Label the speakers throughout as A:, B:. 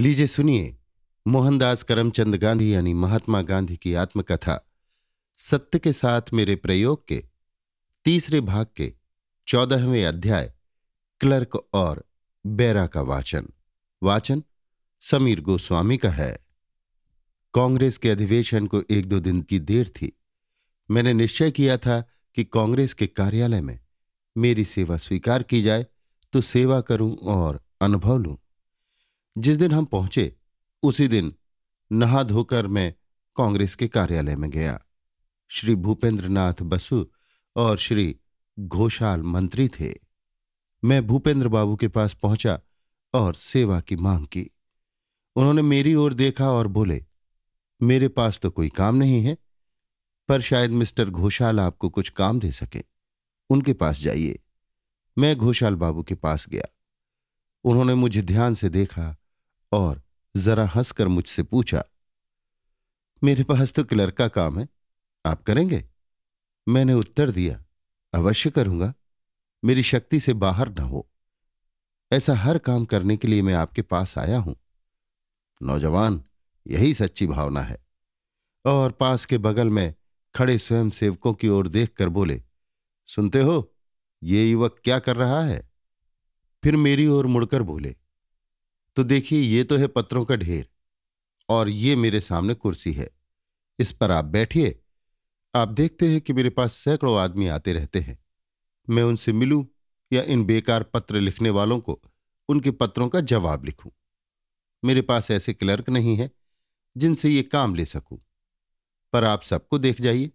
A: लीजिए सुनिए मोहनदास करमचंद गांधी यानी महात्मा गांधी की आत्मकथा सत्य के साथ मेरे प्रयोग के तीसरे भाग के चौदहवें अध्याय क्लर्क और बैरा का वाचन वाचन समीर गोस्वामी का है कांग्रेस के अधिवेशन को एक दो दिन की देर थी मैंने निश्चय किया था कि कांग्रेस के कार्यालय में मेरी सेवा स्वीकार की जाए तो सेवा करूं और अनुभव लूं जिस दिन हम पहुंचे उसी दिन नहा धोकर मैं कांग्रेस के कार्यालय में गया श्री भूपेंद्र नाथ बसु और श्री घोषाल मंत्री थे मैं भूपेंद्र बाबू के पास पहुंचा और सेवा की मांग की उन्होंने मेरी ओर देखा और बोले मेरे पास तो कोई काम नहीं है पर शायद मिस्टर घोषाल आपको कुछ काम दे सके उनके पास जाइए मैं घोषाल बाबू के पास गया उन्होंने मुझे ध्यान से देखा और जरा हंसकर मुझसे पूछा मेरे पास तो क्लर्क का काम है आप करेंगे मैंने उत्तर दिया अवश्य करूंगा मेरी शक्ति से बाहर न हो ऐसा हर काम करने के लिए मैं आपके पास आया हूं नौजवान यही सच्ची भावना है और पास के बगल में खड़े स्वयं सेवकों की ओर देखकर बोले सुनते हो ये युवक क्या कर रहा है फिर मेरी ओर मुड़कर बोले तो देखिए ये तो है पत्रों का ढेर और ये मेरे सामने कुर्सी है इस पर आप बैठिए आप देखते हैं कि मेरे पास सैकड़ों आदमी आते रहते हैं मैं उनसे मिलूं या इन बेकार पत्र लिखने वालों को उनके पत्रों का जवाब लिखूं मेरे पास ऐसे क्लर्क नहीं है जिनसे ये काम ले सकूं पर आप सबको देख जाइए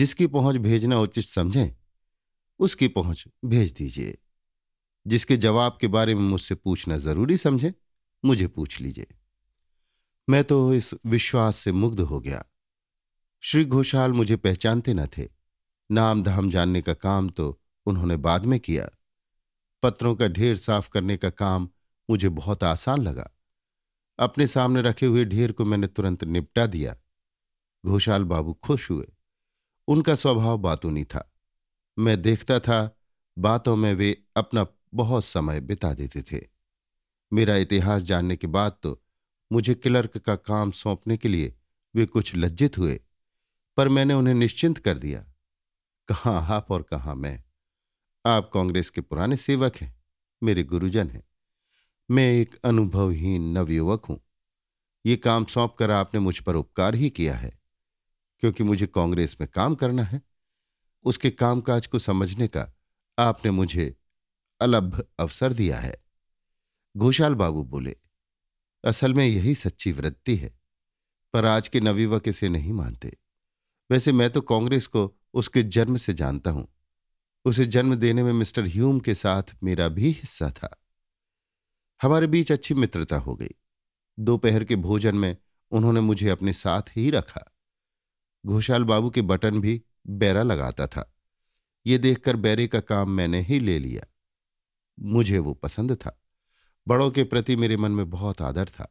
A: जिसकी पहुंच भेजना उचित समझें उसकी पहुंच भेज दीजिए जिसके जवाब के बारे में मुझसे पूछना जरूरी समझे मुझे पूछ लीजिए मैं तो इस विश्वास से मुग्ध हो गया श्री घोषाल मुझे पहचानते न थे नाम धाम जानने का काम तो उन्होंने बाद में किया पत्रों का ढेर साफ करने का काम मुझे बहुत आसान लगा अपने सामने रखे हुए ढेर को मैंने तुरंत निपटा दिया घोषाल बाबू खुश हुए उनका स्वभाव बातूनी था मैं देखता था बातों में वे अपना बहुत समय बिता देते थे मेरा इतिहास जानने के बाद तो मुझे क्लर्क का काम सौंपने के लिए वे कुछ लज्जित हुए पर मैंने उन्हें निश्चिंत कर दिया कहाँ आप और कहाँ मैं आप कांग्रेस के पुराने सेवक हैं मेरे गुरुजन हैं मैं एक अनुभवहीन नवयुवक हूं ये काम सौंप कर आपने मुझ पर उपकार ही किया है क्योंकि मुझे कांग्रेस में काम करना है उसके कामकाज को समझने का आपने मुझे अलभ अवसर दिया है घोषाल बाबू बोले असल में यही सच्ची वृत्ति है पर आज के नवयुवक इसे नहीं मानते वैसे मैं तो कांग्रेस को उसके जन्म से जानता हूं उसे जन्म देने में मिस्टर ह्यूम के साथ मेरा भी हिस्सा था हमारे बीच अच्छी मित्रता हो गई दोपहर के भोजन में उन्होंने मुझे अपने साथ ही रखा घोषाल बाबू के बटन भी बैरा लगाता था ये देखकर बैरे का काम मैंने ही ले लिया मुझे वो पसंद था बड़ों के प्रति मेरे मन में बहुत आदर था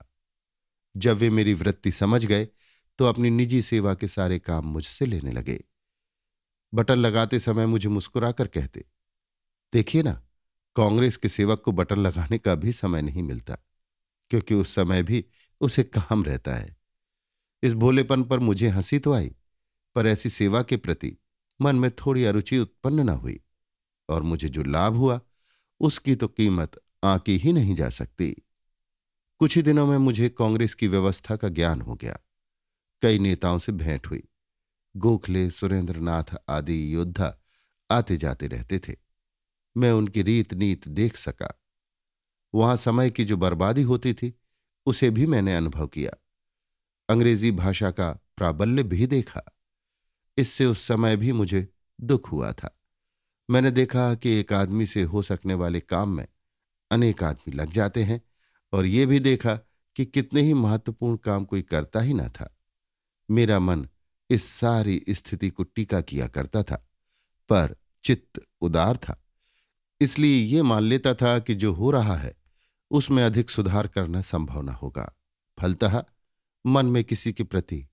A: जब वे मेरी वृत्ति समझ गए तो अपनी निजी सेवा के सारे काम मुझसे लेने लगे बटन लगाते समय मुझे मुस्कुराकर कहते देखिए ना कांग्रेस के सेवक को बटन लगाने का भी समय नहीं मिलता क्योंकि उस समय भी उसे काम रहता है इस भोलेपन पर मुझे हंसी तो आई पर ऐसी सेवा के प्रति मन में थोड़ी अरुचि उत्पन्न न हुई और मुझे जो लाभ हुआ उसकी तो कीमत आकी ही नहीं जा सकती कुछ ही दिनों में मुझे कांग्रेस की व्यवस्था का ज्ञान हो गया कई नेताओं से भेंट हुई गोखले सुरेंद्रनाथ आदि योद्धा आते जाते रहते थे मैं उनकी रीत नीत देख सका वहां समय की जो बर्बादी होती थी उसे भी मैंने अनुभव किया अंग्रेजी भाषा का प्राबल्य भी देखा इससे उस समय भी मुझे दुख हुआ था मैंने देखा कि एक आदमी से हो सकने वाले काम में अनेक आदमी लग जाते हैं और ये भी देखा कि कितने ही महत्वपूर्ण काम कोई करता ही ना था मेरा मन इस सारी स्थिति को टीका किया करता था पर चित्त उदार था इसलिए ये मान लेता था कि जो हो रहा है उसमें अधिक सुधार करना संभव न होगा फलतः मन में किसी के प्रति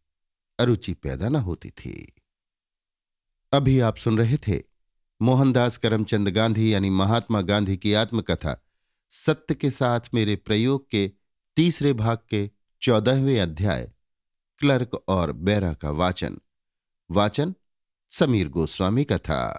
A: अरुचि पैदा न होती थी अभी आप सुन रहे थे मोहनदास करमचंद गांधी यानी महात्मा गांधी की आत्मकथा सत्य के साथ मेरे प्रयोग के तीसरे भाग के चौदहवें अध्याय क्लर्क और बैरा का वाचन वाचन समीर गोस्वामी का था